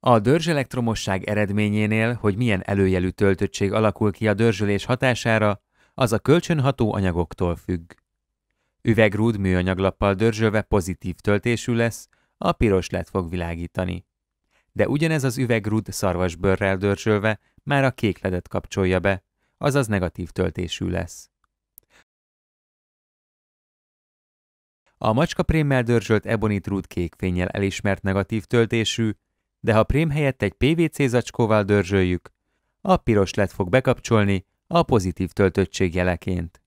A dörzselektromosság eredményénél, hogy milyen előjelű töltöttség alakul ki a dörzsölés hatására, az a kölcsönható anyagoktól függ. Üvegrúd műanyaglappal dörzsölve pozitív töltésű lesz, a piros lett fog világítani. De ugyanez az üvegrúd szarvasbőrrel dörzsölve már a kék ledet kapcsolja be, azaz negatív töltésű lesz. A macskaprémmel dörzsölt ebonitrúd kék elismert negatív töltésű, de ha prém helyett egy PVC zacskóval dörzsöljük, a piros lett fog bekapcsolni a pozitív töltöttség jeleként.